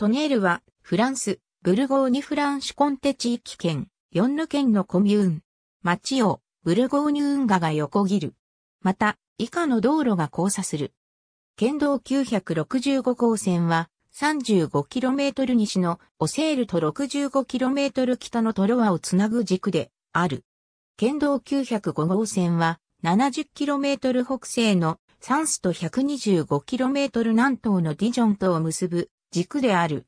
トネールは、フランス、ブルゴーニュ・フランシュコンテ地域圏、ヨンヌ県のコミューン。町を、ブルゴーニュ運河が横切る。また、以下の道路が交差する。県道965号線は、35km 西のオセールと 65km 北のトロワをつなぐ軸である。県道905号線は 70km 北西のサンスと 125km 南東のディジョンとを結ぶ軸である。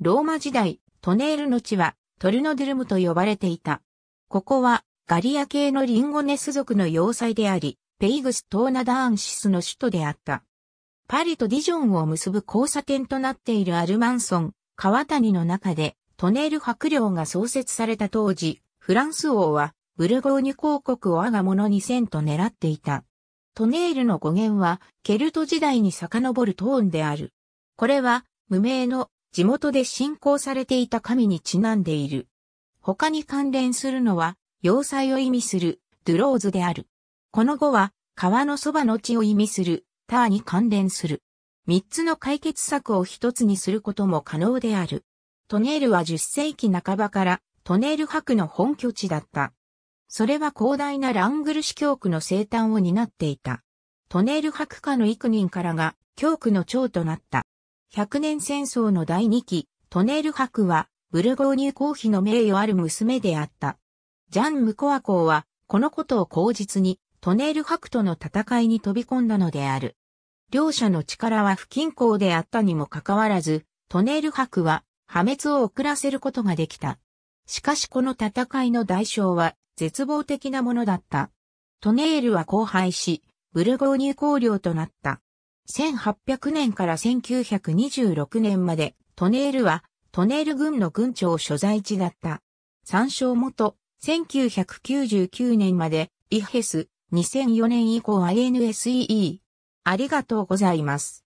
ローマ時代、トネールの地はトルノデルムと呼ばれていた。ここはガリア系のリンゴネス族の要塞であり、ペイグス・トーナダーンシスの首都であった。パリとディジョンを結ぶ交差点となっているアルマンソン、川谷の中でトネール白領が創設された当時、フランス王はブルゴーニュ公国を我が物にせんと狙っていた。トネールの語源はケルト時代に遡るトーンである。これは無名の地元で信仰されていた神にちなんでいる。他に関連するのは、要塞を意味するドゥローズである。この語は、川のそばの地を意味するターに関連する。三つの解決策を一つにすることも可能である。トネールは10世紀半ばからトネール博の本拠地だった。それは広大なラングル市教区の生誕を担っていた。トネール博家の幾人からが教区の長となった。100年戦争の第2期、トネール博は、ブルゴーニュ公妃の名誉ある娘であった。ジャン・ムコア公は、このことを口実に、トネール博との戦いに飛び込んだのである。両者の力は不均衡であったにもかかわらず、トネール博は、破滅を遅らせることができた。しかしこの戦いの代償は、絶望的なものだった。トネールは荒廃し、ブルゴーニュ公領となった。1800年から1926年まで、トネールは、トネール軍の軍長所在地だった。参照元、1999年まで、イヘス、2004年以降 INSEE。ありがとうございます。